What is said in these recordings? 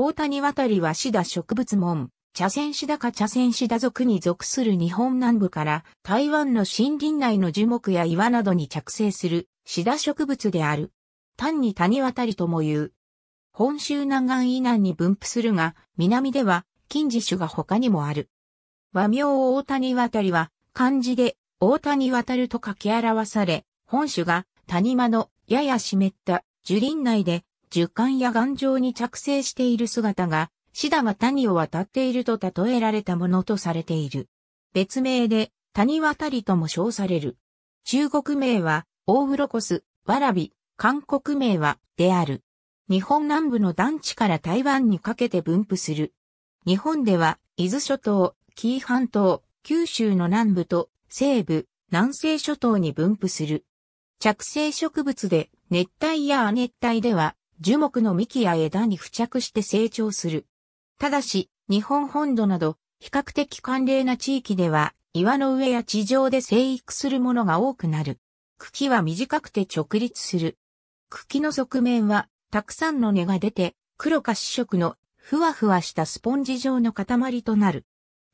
大谷渡りはシダ植物門、茶筅シダか茶筅シダ族に属する日本南部から台湾の森林内の樹木や岩などに着生するシダ植物である。単に谷渡りとも言う。本州南岸以南に分布するが、南では近似種が他にもある。和名大谷渡りは漢字で大谷渡ると書き表され、本種が谷間のやや湿った樹林内で樹幹や頑丈に着生している姿が、シダが谷を渡っていると例えられたものとされている。別名で、谷渡りとも称される。中国名は、オオウロコス、ワラビ、韓国名は、である。日本南部の団地から台湾にかけて分布する。日本では、伊豆諸島、紀伊半島、九州の南部と西部、南西諸島に分布する。着生植物で熱帯や亜熱帯では樹木の幹や枝に付着して成長する。ただし、日本本土など、比較的寒冷な地域では、岩の上や地上で生育するものが多くなる。茎は短くて直立する。茎の側面は、たくさんの根が出て、黒か四色の、ふわふわしたスポンジ状の塊となる。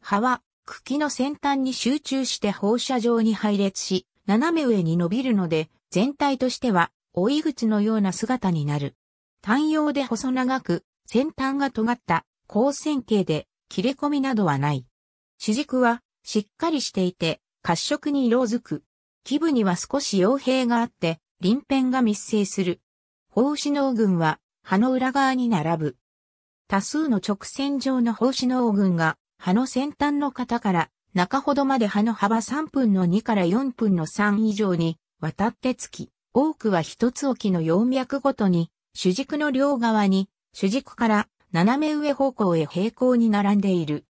葉は、茎の先端に集中して放射状に配列し、斜め上に伸びるので、全体としては、追い口のような姿になる。単葉で細長く、先端が尖った、光線形で、切れ込みなどはない。主軸は、しっかりしていて、褐色に色づく。基部には少し傭兵があって、輪辺が密生する。胞子脳群は、葉の裏側に並ぶ。多数の直線上の胞子脳群が、葉の先端の型から、中ほどまで葉の幅3分の2から4分の3以上に、渡ってつき、多くは一つ置きの葉脈ごとに、主軸の両側に、主軸から斜め上方向へ平行に並んでいる。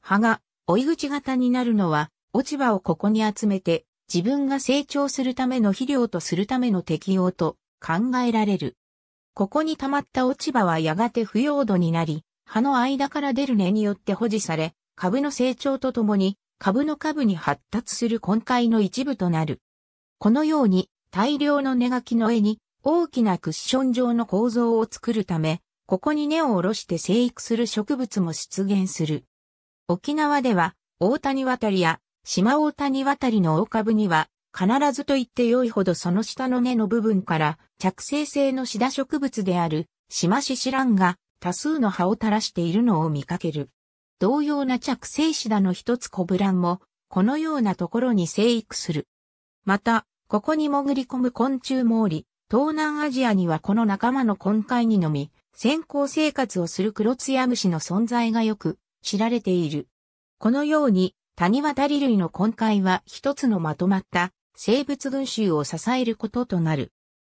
葉が追い口型になるのは、落ち葉をここに集めて、自分が成長するための肥料とするための適用と考えられる。ここに溜まった落ち葉はやがて腐葉土になり、葉の間から出る根によって保持され、株の成長とともに、株の下部に発達する根塊の一部となる。このように、大量の根垣の絵に大きなクッション状の構造を作るため、ここに根を下ろして生育する植物も出現する。沖縄では、大谷渡りや、島大谷渡りの大株には、必ずと言って良いほどその下の根の部分から着生性のシダ植物であるシマシシランが多数の葉を垂らしているのを見かける。同様な着生シダの一つコブランもこのようなところに生育する。また、ここに潜り込む昆虫もおり、東南アジアにはこの仲間の根幹にのみ、先行生活をするクロツヤムシの存在がよく知られている。このように、谷渡り類の根幹は一つのまとまった生物群衆を支えることとなる。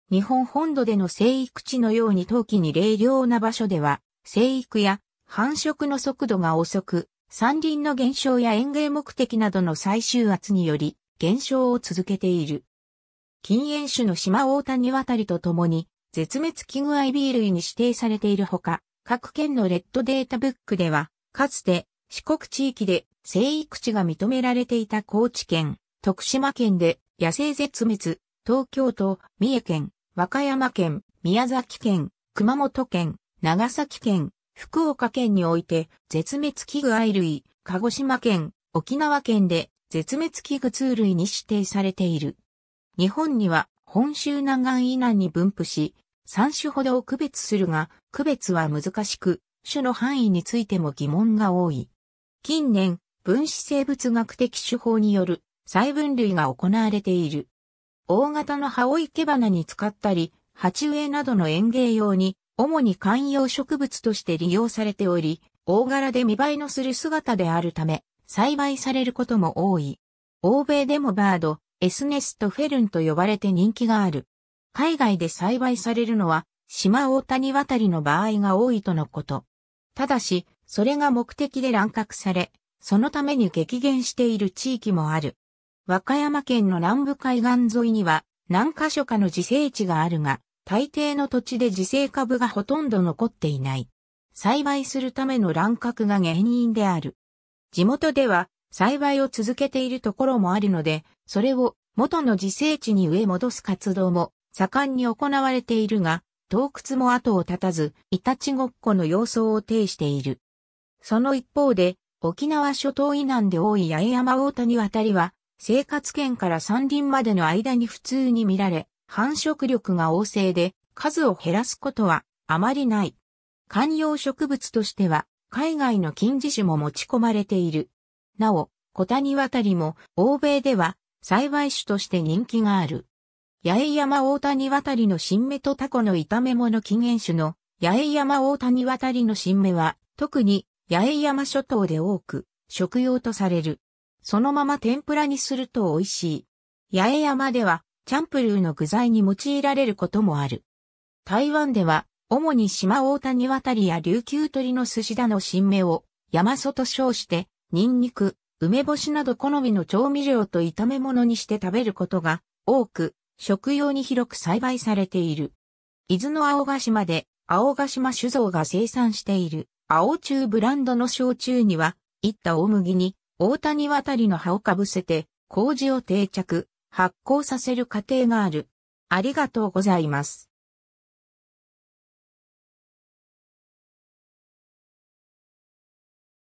日本本土での生育地のように冬季に冷涼な場所では、生育や繁殖の速度が遅く、山林の減少や園芸目的などの最終圧により減少を続けている。禁煙種の島大谷渡りとともに、絶滅危惧 IB 類に指定されているほか、各県のレッドデータブックでは、かつて四国地域で生育地が認められていた高知県、徳島県で野生絶滅、東京都、三重県、和歌山県、宮崎県、熊本県、長崎県、福岡県において絶滅危惧愛類、鹿児島県、沖縄県で絶滅危惧通類に指定されている。日本には本州南岸以南に分布し、3種ほどを区別するが、区別は難しく、種の範囲についても疑問が多い。近年、分子生物学的手法による細分類が行われている。大型の葉を生け花に使ったり、鉢植えなどの園芸用に、主に観葉植物として利用されており、大柄で見栄えのする姿であるため、栽培されることも多い。欧米でもバード、エスネストフェルンと呼ばれて人気がある。海外で栽培されるのは、島大谷渡りの場合が多いとのこと。ただし、それが目的で乱獲され、そのために激減している地域もある。和歌山県の南部海岸沿いには、何箇所かの自生地があるが、大抵の土地で自生株がほとんど残っていない。栽培するための乱獲が原因である。地元では栽培を続けているところもあるので、それを元の自生地に植え戻す活動も盛んに行われているが、洞窟も後を絶たず、いたちごっこの様相を呈している。その一方で、沖縄諸島以南で多い八重山大谷渡りは、生活圏から山林までの間に普通に見られ、繁殖力が旺盛で、数を減らすことはあまりない。観葉植物としては、海外の近似種も持ち込まれている。なお、小谷渡りも、欧米では、栽培種として人気がある。八重山大谷渡りの新芽とタコの炒め物起源種の、八重山大谷渡りの新芽は、特に、八重山諸島で多く、食用とされる。そのまま天ぷらにすると美味しい。八重山では、チャンプルーの具材に用いられることもある。台湾では、主に島大谷渡りや琉球鳥の寿司だの新芽を、山外称して、ニンニク、梅干しなど好みの調味料と炒め物にして食べることが多く、食用に広く栽培されている。伊豆の青ヶ島で青ヶ島酒造が生産している青中ブランドの焼酎には、いった大麦に大谷渡りの葉をかぶせて、麹を定着、発酵させる過程がある。ありがとうございます。